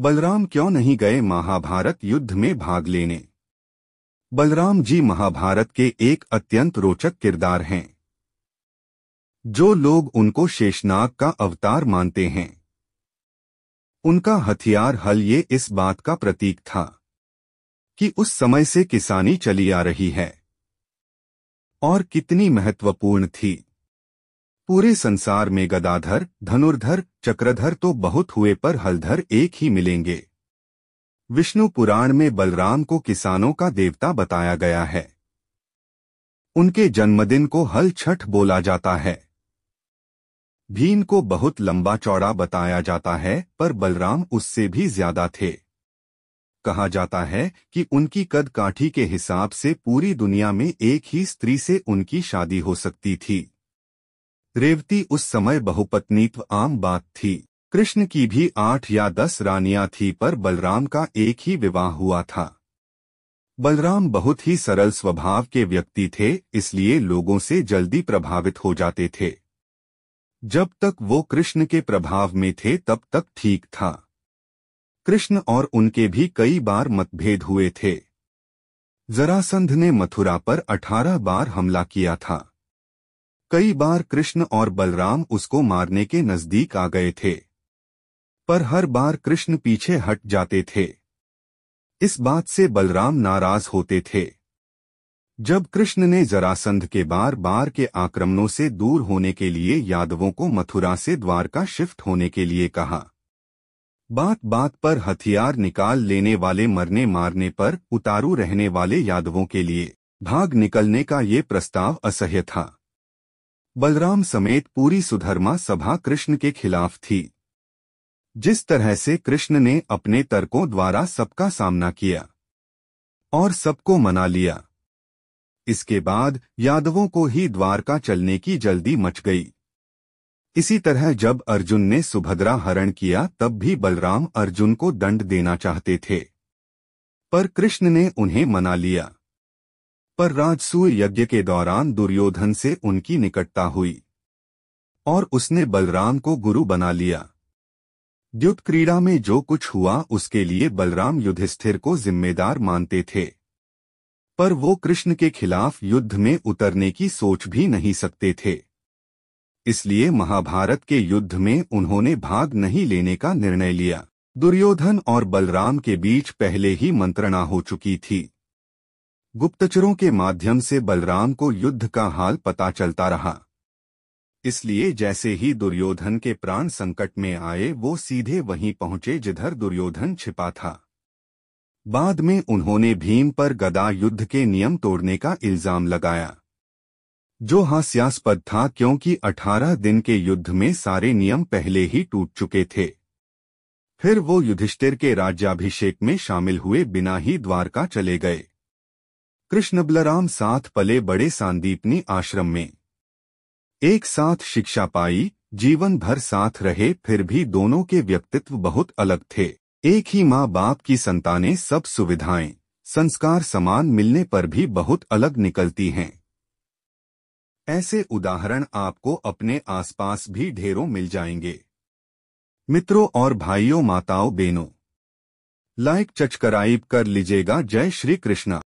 बलराम क्यों नहीं गए महाभारत युद्ध में भाग लेने बलराम जी महाभारत के एक अत्यंत रोचक किरदार हैं जो लोग उनको शेषनाग का अवतार मानते हैं उनका हथियार हल ये इस बात का प्रतीक था कि उस समय से किसानी चली आ रही है और कितनी महत्वपूर्ण थी पूरे संसार में गदाधर धनुर्धर चक्रधर तो बहुत हुए पर हलधर एक ही मिलेंगे विष्णु पुराण में बलराम को किसानों का देवता बताया गया है उनके जन्मदिन को हल छठ बोला जाता है भीम को बहुत लंबा चौड़ा बताया जाता है पर बलराम उससे भी ज्यादा थे कहा जाता है कि उनकी कद काठी के हिसाब से पूरी दुनिया में एक ही स्त्री से उनकी शादी हो सकती थी रेवती उस समय बहुपत्नीत्व आम बात थी कृष्ण की भी आठ या दस रानियां थी पर बलराम का एक ही विवाह हुआ था बलराम बहुत ही सरल स्वभाव के व्यक्ति थे इसलिए लोगों से जल्दी प्रभावित हो जाते थे जब तक वो कृष्ण के प्रभाव में थे तब तक ठीक था कृष्ण और उनके भी कई बार मतभेद हुए थे जरासंध ने मथुरा पर अठारह बार हमला किया था कई बार कृष्ण और बलराम उसको मारने के नजदीक आ गए थे पर हर बार कृष्ण पीछे हट जाते थे इस बात से बलराम नाराज होते थे जब कृष्ण ने जरासंध के बार बार के आक्रमणों से दूर होने के लिए यादवों को मथुरा से द्वारका शिफ्ट होने के लिए कहा बात बात पर हथियार निकाल लेने वाले मरने मारने पर उतारू रहने वाले यादवों के लिए भाग निकलने का ये प्रस्ताव असह्य था बलराम समेत पूरी सुधर्मा सभा कृष्ण के खिलाफ थी जिस तरह से कृष्ण ने अपने तर्कों द्वारा सबका सामना किया और सबको मना लिया इसके बाद यादवों को ही द्वारका चलने की जल्दी मच गई इसी तरह जब अर्जुन ने सुभद्रा हरण किया तब भी बलराम अर्जुन को दंड देना चाहते थे पर कृष्ण ने उन्हें मना लिया पर राजसूय यज्ञ के दौरान दुर्योधन से उनकी निकटता हुई और उसने बलराम को गुरु बना लिया द्युत क्रीड़ा में जो कुछ हुआ उसके लिए बलराम युधिष्ठिर को जिम्मेदार मानते थे पर वो कृष्ण के खिलाफ युद्ध में उतरने की सोच भी नहीं सकते थे इसलिए महाभारत के युद्ध में उन्होंने भाग नहीं लेने का निर्णय लिया दुर्योधन और बलराम के बीच पहले ही मंत्रणा हो चुकी थी गुप्तचरों के माध्यम से बलराम को युद्ध का हाल पता चलता रहा इसलिए जैसे ही दुर्योधन के प्राण संकट में आए वो सीधे वहीं पहुंचे जिधर दुर्योधन छिपा था बाद में उन्होंने भीम पर गदा युद्ध के नियम तोड़ने का इल्जाम लगाया जो हास्यास्पद था क्योंकि 18 दिन के युद्ध में सारे नियम पहले ही टूट चुके थे फिर वो युधिष्ठिर के राज्याभिषेक में शामिल हुए बिना ही द्वारका चले गए कृष्ण बलराम साथ पले बड़े सांदीपनी आश्रम में एक साथ शिक्षा पाई जीवन भर साथ रहे फिर भी दोनों के व्यक्तित्व बहुत अलग थे एक ही माँ बाप की संतानें सब सुविधाएं संस्कार समान मिलने पर भी बहुत अलग निकलती हैं ऐसे उदाहरण आपको अपने आसपास भी ढेरों मिल जाएंगे मित्रों और भाइयों माताओं बहनों लाइक चचकराइब कर लीजिएगा जय श्री कृष्णा